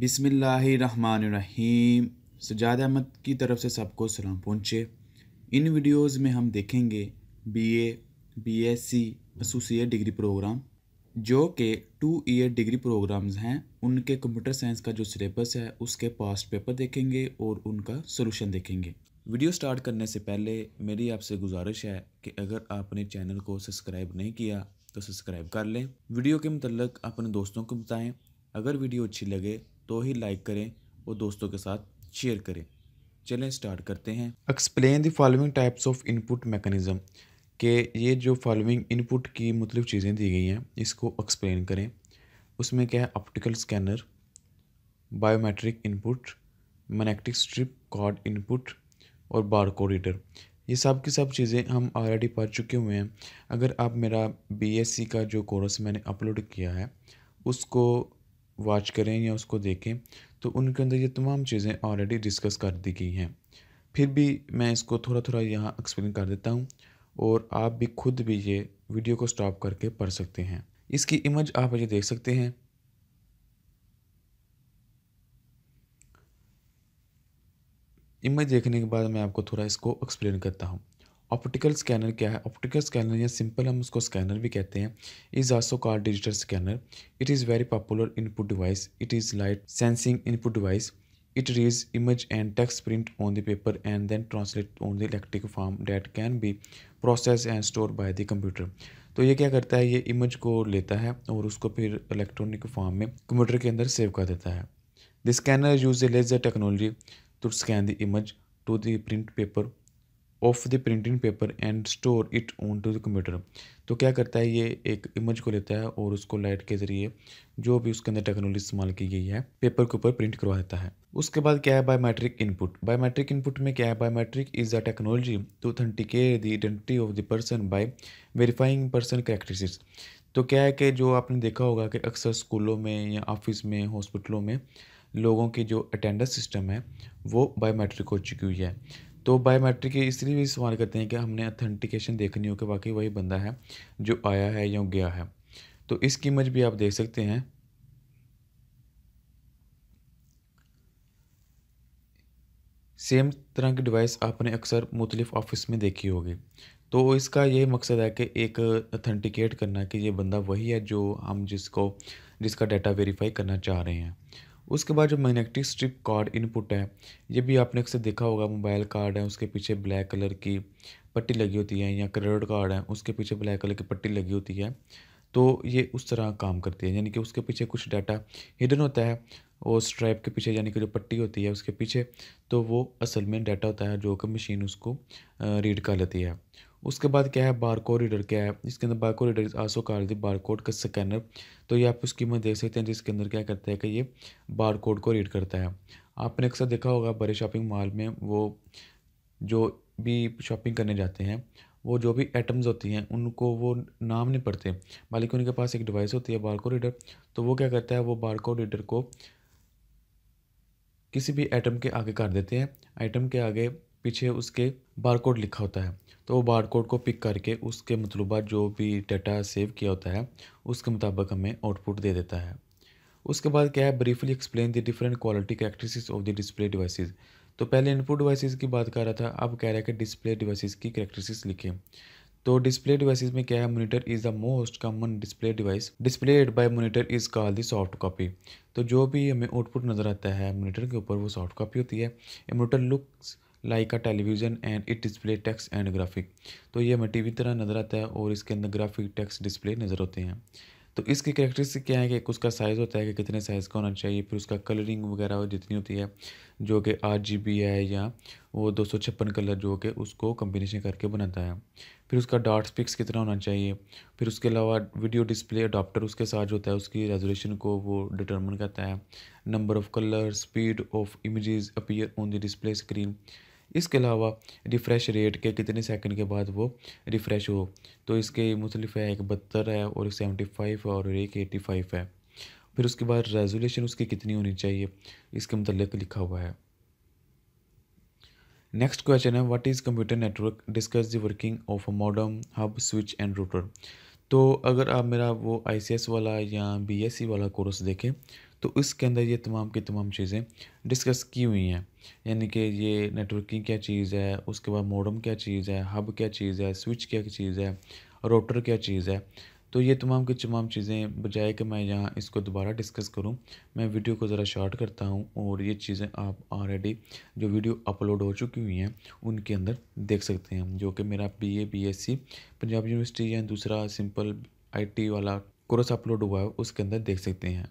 बिसमीम सजाद अहमद की तरफ से सबको सलाम पहुँचे इन वीडियोस में हम देखेंगे BA, BSc, associate degree program जो के टू ईयर डिग्री प्रोग्राम्स हैं उनके कंप्यूटर साइंस का जो सिलेबस है उसके पास्ट पेपर देखेंगे और उनका सोलूशन देखेंगे वीडियो स्टार्ट करने से पहले मेरी आपसे गुजारिश है कि अगर आपने चैनल को सब्सक्राइब नहीं किया तो सब्सक्राइब कर लें वीडियो के मतलब अपने दोस्तों को बताएं अगर वीडियो अच्छी लगे तो ही लाइक करें और दोस्तों के साथ शेयर करें चलें स्टार्ट करते हैं explain the following types of input mechanism के ये जो फॉलोइंग इनपुट की मतलब चीज़ें दी गई हैं इसको एक्सप्लेन करें उसमें क्या है optical scanner biometric input magnetic strip card input और बार कोड रीडर ये सब की सब चीज़ें हम ऑलरेडी पढ़ चुके हुए हैं अगर आप मेरा बीएससी का जो कोर्स मैंने अपलोड किया है उसको वॉच करें या उसको देखें तो उनके अंदर ये तमाम चीज़ें ऑलरेडी डिस्कस कर दी गई हैं फिर भी मैं इसको थोड़ा थोड़ा यहाँ एक्सप्लेन कर देता हूँ और आप भी खुद भी ये वीडियो को स्टॉप करके पढ़ सकते हैं इसकी इमेज आप ये देख सकते हैं इमेज देखने के बाद मैं आपको थोड़ा इसको एक्सप्लेन करता हूँ ऑप्टिकल स्कैनर क्या है ऑप्टिकल स्कैनर या सिंपल हम उसको स्कैनर भी कहते हैं is also called digital scanner it is very popular input device it is light sensing input device it reads image and text print on the paper and then translate on the electric form that can be process and store by the computer तो ये क्या करता है ये image को लेता है और उसको फिर इलेक्ट्रॉनिक फॉर्म में कंप्यूटर के अंदर सेव कर देता है the scanner use the laser technology to scan the image to the print paper of the printing paper and store it on to the computer तो क्या करता है ये एक इमेज को लेता है और उसको लाइट के ज़रिए जो भी उसके अंदर टेक्नोलॉजी इस्तेमाल की गई है पेपर के ऊपर प्रिंट करवा देता है उसके बाद क्या है बायोमेट्रिक इनपुट बायोमेट्रिक इनपुट में क्या है biometric is the technology to authenticate the identity of the person by verifying person characteristics तो क्या है कि जो आपने देखा होगा कि अक्सर स्कूलों में या ऑफिस में हॉस्पिटलों में लोगों की जो अटेंडेंस सिस्टम है वो बायोमेट्रिक हो चुकी हुई है तो बायोमेट्रिक इसलिए भी इस्तेमाल करते हैं कि हमने अथेंटिकेशन देखनी हो कि वाकई वही बंदा है जो आया है या गया है तो इस कीमत भी आप देख सकते हैं सेम तरह की डिवाइस आपने अक्सर मुख्तलिफ ऑफिस में देखी होगी तो इसका ये मकसद है कि एक अथेंटिकेट करना कि ये बंदा वही है जो हम जिसको जिसका डाटा वेरीफाई करना चाह रहे हैं उसके बाद जो मैग्नेटिक स्ट्रिप कार्ड इनपुट है ये भी आपने अक्सर देखा होगा मोबाइल कार्ड है उसके पीछे ब्लैक कलर की पट्टी लगी होती है या क्रेडिट कार्ड है उसके पीछे ब्लैक कलर की पट्टी लगी होती है तो ये उस तरह काम करती है यानी कि उसके पीछे कुछ डाटा हिडन होता है और स्ट्राइप के पीछे यानी कि जो पट्टी होती है उसके पीछे तो वो असल में डाटा होता है जो कि मशीन उसको रीड कर लेती है उसके बाद क्या है बारकोड रीडर क्या है इसके अंदर barcode reader is also called the barcode का स्कैनर तो ये आप उसकी में देख सकते हैं जिसके अंदर क्या करता है कि ये बारकोड को रीड करता है आपने अक्सर देखा होगा बड़े शॉपिंग मॉल में वो जो भी शॉपिंग करने जाते हैं वो जो भी एटम्स होती हैं उनको वो नाम नहीं पढ़ते बल्कि उनके पास एक डिवाइस होती है बारकोड रीडर तो वो क्या करता है वो बारकोड रीडर को किसी भी आइटम के आगे कर देते हैं आइटम के आगे पीछे उसके बारकोड लिखा होता है तो वो बारकोड को पिक करके उसके मतलब जो भी डाटा सेव किया होता है उसके मुताबिक हमें आउटपुट दे देता है उसके बाद क्या है briefly explain the different quality characteristics of the display devices तो पहले इनपुट डिवाइसेस की बात कर रहा था अब कह रहा है कि डिस्प्ले डिवाइसेस की करेक्टरिस्टिक्स लिखें तो डिस्प्ले डिवाइसेस में क्या है monitor is the most common display device displayed by monitor is call the soft copy तो जो भी हमें आउटपुट नज़र आता है मोनीटर के ऊपर वो सॉफ्ट कॉपी होती है monitor looks like a television and it display text and graphic तो ये हमें टी वी तरह नज़र आता है और इसके अंदर ग्राफिक टेक्स डिस्प्ले नज़र होते हैं तो इसके करेक्टरिस्टिक क्या है कि एक उसका साइज़ होता है कि कितने साइज़ का होना चाहिए फिर उसका कलरिंग वगैरह जितनी होती है जो कि आठ जी बी है या वो दो सौ छप्पन कलर जो कि उसको कम्बिनेशन करके बनाता है फिर उसका डार्ट स्पिक्स कितना होना चाहिए फिर उसके अलावा वीडियो डिस्प्ले अडाप्टर उसके साथ जो होता है उसकी रेजोल्यूशन को वो डिटर्मन करता है number of colour speed of images appear on the display screen इसके अलावा रिफ़्रेश रेट के कितने सेकंड के बाद वो रिफ़्रेश हो तो इसके मुख्तलिफ है एक बहत्तर है और एक सेवेंटी फाइव है और एक एटी फाइव है फिर उसके बाद रेजोल्यूशन उसकी कितनी होनी चाहिए इसके मतलब लिखा हुआ है नेक्स्ट क्वेश्चन है what is computer network discuss the working of a modem hub switch and router तो अगर आप मेरा वो आई वाला या बी e वाला कोर्स देखें तो इसके अंदर ये तमाम की तमाम चीज़ें डिस्कस की हुई हैं यानी कि ये नेटवर्किंग क्या चीज़ है उसके बाद मोडम क्या चीज़ है हब क्या चीज़ है स्विच क्या चीज़ है रोटर क्या चीज़ है तो ये तमाम की तमाम चीज़ें बजाय कि मैं यहाँ इसको दोबारा डिस्कस करूँ मैं वीडियो को ज़रा शॉर्ट करता हूँ और ये चीज़ें आप ऑलरेडी जो वीडियो अपलोड हो चुकी हुई हैं उनके अंदर देख सकते हैं जो कि मेरा B A B S C Punjab University या दूसरा सिंपल आई टी वाला कोर्स अपलोड हुआ है उसके अंदर देख सकते हैं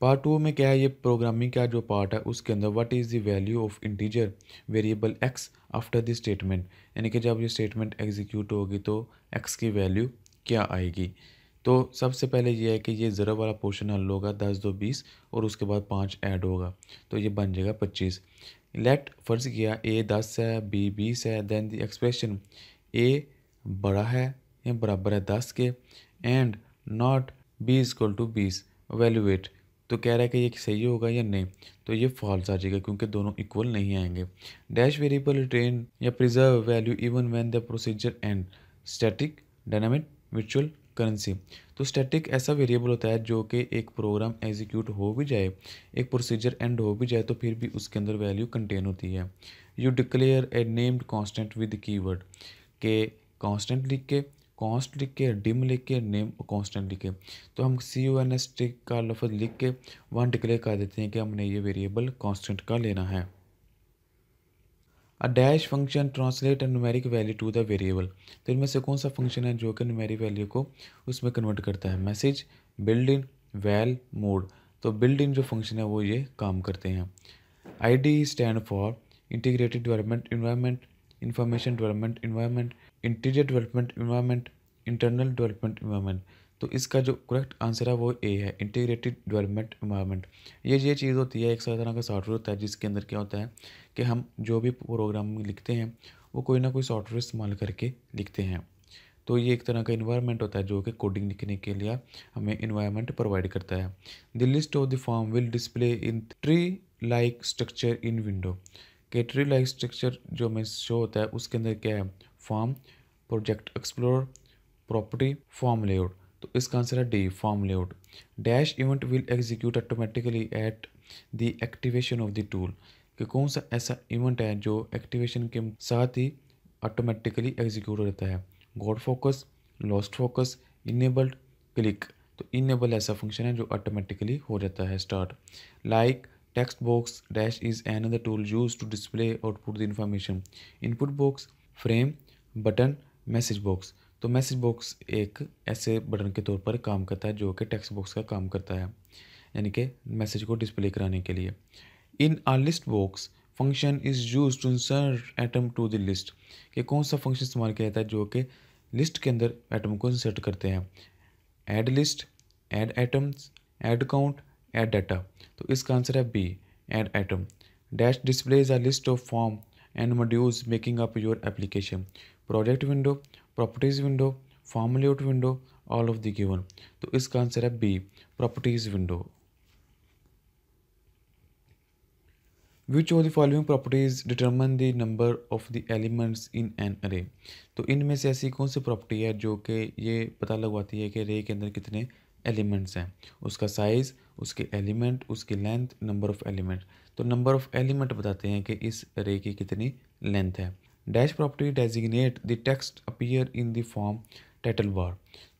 पार्ट टू में क्या है ये प्रोग्रामिंग का जो पार्ट है उसके अंदर what is the value of integer variable X after the statement यानी कि जब ये स्टेटमेंट एग्जीक्यूट होगी तो एक्स की वैल्यू क्या आएगी तो सबसे पहले ये है कि ये ज़रा वाला पोर्शन हल होगा दस दो बीस और उसके बाद पाँच ऐड होगा तो ये बन जाएगा पच्चीस लेट फर्ज किया ए दस है बी बीस है देन द एक्सप्रेशन ए बड़ा है या बराबर है दस के and not B equal to बीस वैल्यूएट तो कह रहा है कि ये सही होगा या नहीं तो ये फॉल्स आ जाएगा क्योंकि दोनों इक्वल नहीं आएंगे dash variable retain or preserve value even when the procedure end static dynamic virtual currency तो स्टैटिक ऐसा वेरिएबल होता है जो कि एक प्रोग्राम एग्जीक्यूट हो भी जाए एक प्रोसीजर एंड हो भी जाए तो फिर भी उसके अंदर वैल्यू कंटेन होती है you declare a named constant with keyword के कॉन्स्टेंट लिख के कॉन्स्ट लिख के डिम लिख के नेम कॉन्स्टेंट लिख के तो हम सी यू एन एस टिक का लफज लिख के वहाँ डिक्लेयर कर देते हैं कि हमने ये वेरिएबल कॉन्स्टेंट का लेना है a dash function translate and numeric value to the variable तो इनमें से कौन सा फंक्शन है जो कि नुमेरिक वैल्यू को उसमें कन्वर्ट करता है message build in val mode तो बिल्ड इन जो फंक्शन है वो ये काम करते हैं I D stand for integrated development environment information development environment interior development environment internal development environment तो इसका जो करेक्ट आंसर है वो ए है इंटीग्रेटेड डेवलपमेंट इन्वायरमेंट ये ये चीज़ होती है एक तरह का सॉफ्टवेयर होता है जिसके अंदर क्या होता है कि हम जो भी प्रोग्राम लिखते हैं वो कोई ना कोई सॉफ्टवेयर इस्तेमाल करके लिखते हैं तो ये एक तरह का इन्वायरमेंट होता है जो कि कोडिंग लिखने के लिए हमें इन्वायरमेंट प्रोवाइड करता है the list of the form will display in tree like structure in window के ट्री लाइक स्ट्रक्चर जो हमें शो होता है उसके अंदर क्या है form project explore property form layout तो इसका आंसर है D form layout dash event will execute automatically at the activation of the tool कि कौन सा ऐसा इवेंट है जो एक्टिवेशन के साथ ही ऑटोमेटिकली तो एग्जीक्यूट हो जाता है got focus lost focus enabled click तो इनेबल ऐसा फंक्शन है जो ऑटोमेटिकली हो जाता है start like text box dash is an other tool use to display output the information input box frame button message box तो मैसेज बॉक्स एक ऐसे बटन के तौर पर काम करता है जो कि टेक्स्ट बॉक्स का काम करता है यानी कि मैसेज को डिस्प्ले कराने के लिए इन आर list box function is use to insert item to the list कि कौन सा फंक्शन इस्तेमाल किया जाता है जो कि लिस्ट के अंदर एटम को इंसर्ट करते हैं add list add items add count add data तो इसका आंसर है B add item dash display is a list of form and modules making up your application project window properties window form layout window all of the given तो इसका answer है B properties window which of the following properties determine the number of the elements in an array तो इनमें से ऐसी कौन सी property है जो कि ये पता लगवाती है कि रे के अंदर कितने एलिमेंट्स हैं उसका साइज़ उसके एलिमेंट उसकी लेंथ नंबर ऑफ़ एलिमेंट तो नंबर ऑफ़ एलिमेंट बताते हैं कि इस रे की कितनी लेंथ है dash property designate the text appear in the form title bar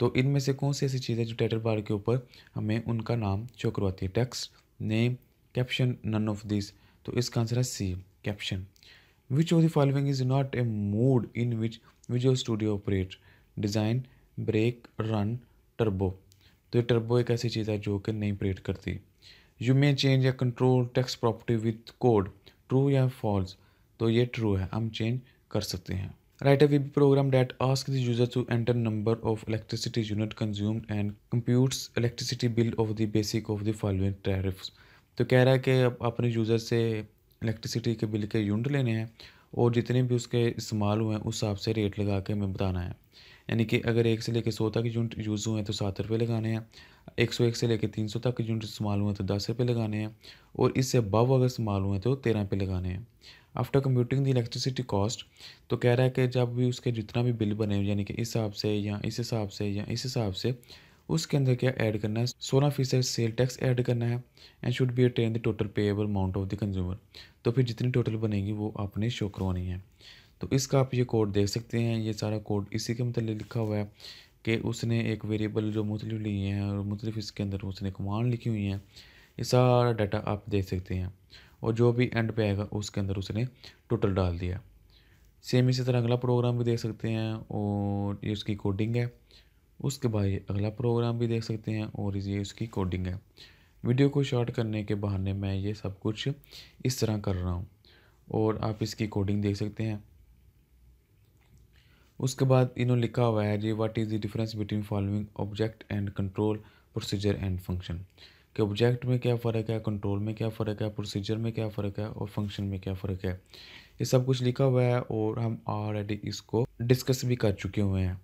तो इनमें से कौन सी ऐसी चीज़ है जो टाइटल बार के ऊपर हमें उनका नाम शो करवाती है text name caption none of this तो इसका आंसर है C caption which of the following is not a mode in which Visual Studio operate design break run turbo तो ये टर्बो एक ऐसी चीज़ है जो कि नहीं ऑपरेट करती यू मे चेंज या control text property with code true या फॉल्स तो ये ट्रू है हम चेंज कर सकते हैं right we program that ask the user to enter number of electricity unit consumed and computes electricity bill of the basic of the following tariffs तो कह रहा है कि अब अपने यूज़र से इलेक्ट्रिसिटी के बिल के यूनिट लेने हैं और जितने भी उसके इस्तेमाल हुए हैं उस हिसाब से रेट लगा के हमें बताना है यानी कि अगर एक से लेकर सौ तक यूनिट यूज़ हुए हैं तो सात रुपये लगाने हैं एक सौ एक से लेकर तीन सौ तक यूनिट इस्तेमाल हुए हैं तो दस रुपये लगाने हैं और इससे बव अगर इस्तेमाल हुए हैं तो तेरह रुपये लगाने हैं after computing the electricity cost तो कह रहा है कि जब भी उसके जितना भी बिल बने यानी कि इस हिसाब से या इस हिसाब से या इस हिसाब से उसके अंदर क्या ऐड करना है सोलह फीसद सेल टैक्स ऐड करना है and should be attain the total payable amount of the consumer तो फिर जितनी टोटल बनेगी वो आपने शो करवानी है तो इसका आप ये कोड देख सकते हैं ये सारा कोड इसी के मतलब लिखा हुआ है कि उसने एक वेरिएबल जो मुख्तलिफ लिए हैं और मुख्तलिफ इसके अंदर उसने कमांड लिखी हुई हैं ये सारा डाटा आप देख सकते हैं और जो भी एंड पे आएगा उसके अंदर उसने टोटल डाल दिया सेम इसी तरह अगला प्रोग्राम भी देख सकते हैं और ये उसकी कोडिंग है उसके बाद ये अगला प्रोग्राम भी देख सकते हैं और ये उसकी कोडिंग है वीडियो को शॉर्ट करने के बहाने मैं ये सब कुछ इस तरह कर रहा हूँ और आप इसकी कोडिंग देख सकते हैं उसके बाद इन्होंने लिखा हुआ है जी what is the difference between following object and control procedure and function कि ऑब्जेक्ट में क्या फ़र्क है कंट्रोल में क्या फ़र्क है प्रोसीजर में क्या फ़र्क है और फंक्शन में क्या फ़र्क है ये सब कुछ लिखा हुआ है और हम ऑलरेडी इसको डिस्कस भी कर चुके हुए हैं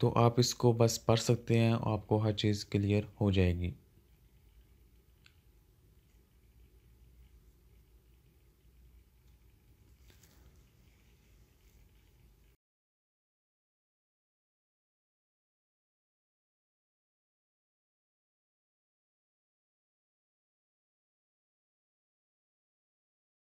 तो आप इसको बस पढ़ सकते हैं आपको हर चीज़ क्लियर हो जाएगी